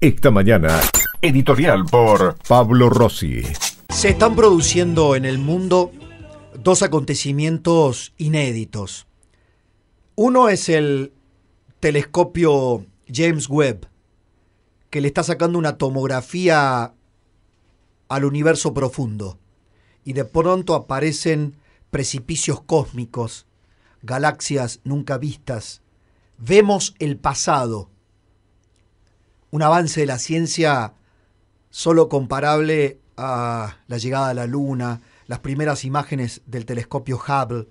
Esta mañana, editorial por Pablo Rossi. Se están produciendo en el mundo dos acontecimientos inéditos. Uno es el telescopio James Webb, que le está sacando una tomografía al universo profundo. Y de pronto aparecen precipicios cósmicos, galaxias nunca vistas. Vemos el pasado un avance de la ciencia solo comparable a la llegada a la Luna, las primeras imágenes del telescopio Hubble.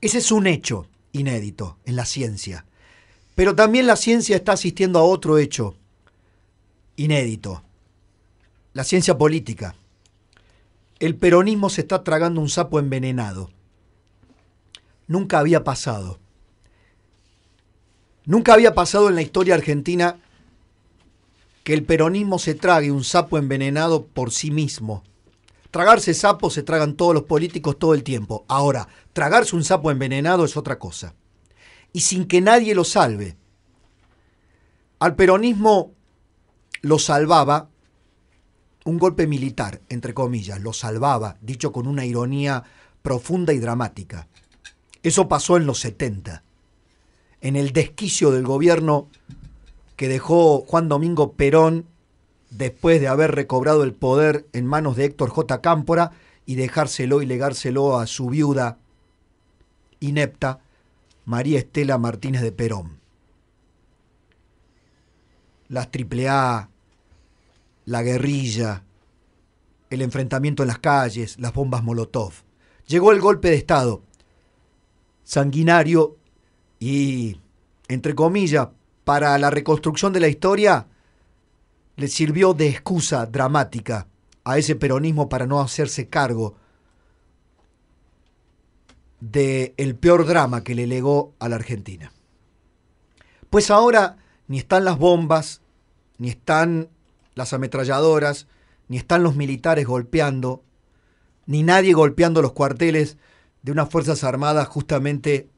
Ese es un hecho inédito en la ciencia. Pero también la ciencia está asistiendo a otro hecho inédito, la ciencia política. El peronismo se está tragando un sapo envenenado. Nunca había pasado. Nunca había pasado en la historia argentina que el peronismo se trague un sapo envenenado por sí mismo. Tragarse sapos se tragan todos los políticos todo el tiempo. Ahora, tragarse un sapo envenenado es otra cosa. Y sin que nadie lo salve. Al peronismo lo salvaba un golpe militar, entre comillas, lo salvaba, dicho con una ironía profunda y dramática. Eso pasó en los 70, en el desquicio del gobierno que dejó Juan Domingo Perón después de haber recobrado el poder en manos de Héctor J. Cámpora y dejárselo y legárselo a su viuda inepta, María Estela Martínez de Perón. Las AAA, la guerrilla, el enfrentamiento en las calles, las bombas Molotov. Llegó el golpe de Estado, sanguinario y, entre comillas, para la reconstrucción de la historia le sirvió de excusa dramática a ese peronismo para no hacerse cargo del el peor drama que le legó a la Argentina. Pues ahora ni están las bombas, ni están las ametralladoras, ni están los militares golpeando, ni nadie golpeando los cuarteles de unas Fuerzas Armadas justamente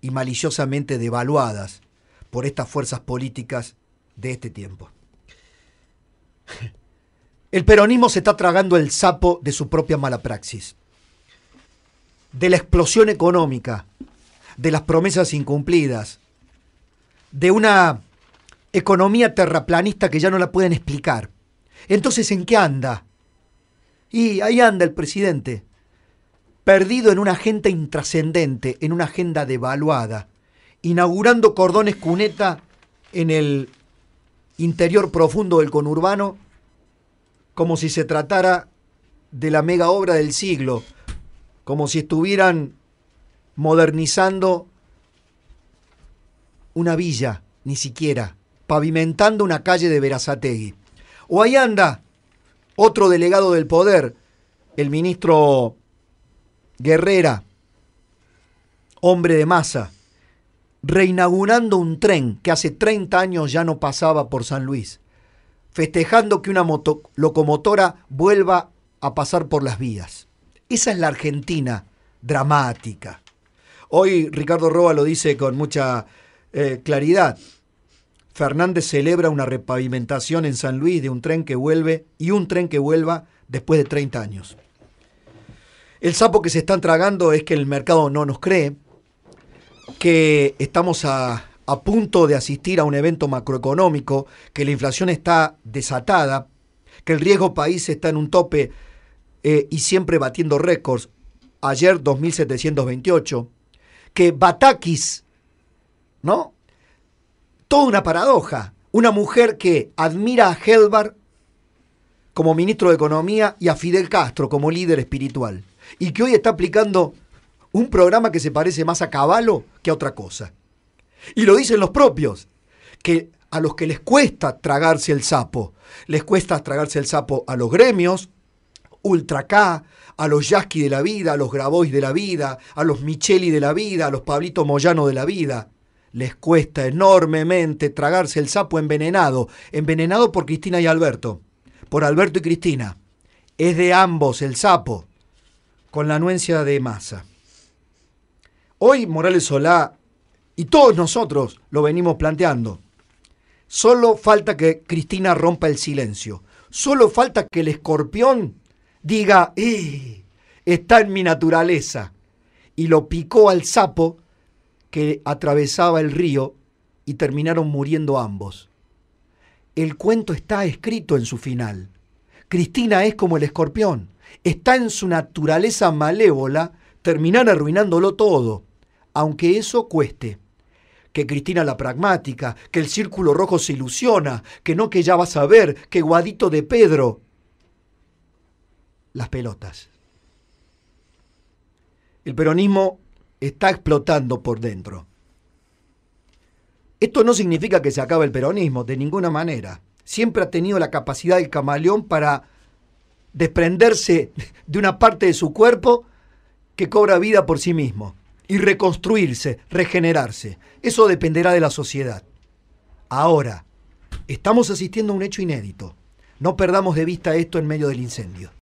y maliciosamente devaluadas por estas fuerzas políticas de este tiempo. El peronismo se está tragando el sapo de su propia mala praxis, de la explosión económica, de las promesas incumplidas, de una economía terraplanista que ya no la pueden explicar. Entonces, ¿en qué anda? Y ahí anda el presidente, perdido en una agenda intrascendente, en una agenda devaluada, inaugurando cordones cuneta en el interior profundo del conurbano, como si se tratara de la mega obra del siglo, como si estuvieran modernizando una villa, ni siquiera, pavimentando una calle de Verazategui. O ahí anda otro delegado del poder, el ministro Guerrera, hombre de masa, reinaugurando un tren que hace 30 años ya no pasaba por San Luis, festejando que una locomotora vuelva a pasar por las vías. Esa es la Argentina dramática. Hoy Ricardo Roa lo dice con mucha eh, claridad. Fernández celebra una repavimentación en San Luis de un tren que vuelve y un tren que vuelva después de 30 años. El sapo que se están tragando es que el mercado no nos cree, que estamos a, punto de asistir a un evento macroeconómico, que la inflación está desatada, que el riesgo país está en un tope eh, y siempre batiendo récords. Ayer 2.728. Que Batakis, ¿no? Toda una paradoja. Una mujer que admira a Helbar como ministro de Economía y a Fidel Castro como líder espiritual. Y que hoy está aplicando un programa que se parece más a Caballo que a otra cosa. Y lo dicen los propios, que a los que les cuesta tragarse el sapo, les cuesta tragarse el sapo a los gremios, Ultra K, a los Yaski de la vida, a los Grabois de la vida, a los Micheli de la vida, a los Pablito Moyano de la vida. Les cuesta enormemente tragarse el sapo envenenado, envenenado por Cristina y Alberto, por Alberto y Cristina. Es de ambos el sapo, con la anuencia de masa. Hoy Morales Solá y todos nosotros lo venimos planteando. Solo falta que Cristina rompa el silencio. Solo falta que el escorpión diga, eh, está en mi naturaleza. Y lo picó al sapo que atravesaba el río y terminaron muriendo ambos. El cuento está escrito en su final. Cristina es como el escorpión. Está en su naturaleza malévola terminar arruinándolo todo aunque eso cueste. Que Cristina la pragmática, que el círculo rojo se ilusiona, que no que ya vas a ver, que Guadito de Pedro. Las pelotas. El peronismo está explotando por dentro. Esto no significa que se acabe el peronismo, de ninguna manera. Siempre ha tenido la capacidad del camaleón para desprenderse de una parte de su cuerpo que cobra vida por sí mismo y reconstruirse, regenerarse. Eso dependerá de la sociedad. Ahora, estamos asistiendo a un hecho inédito. No perdamos de vista esto en medio del incendio.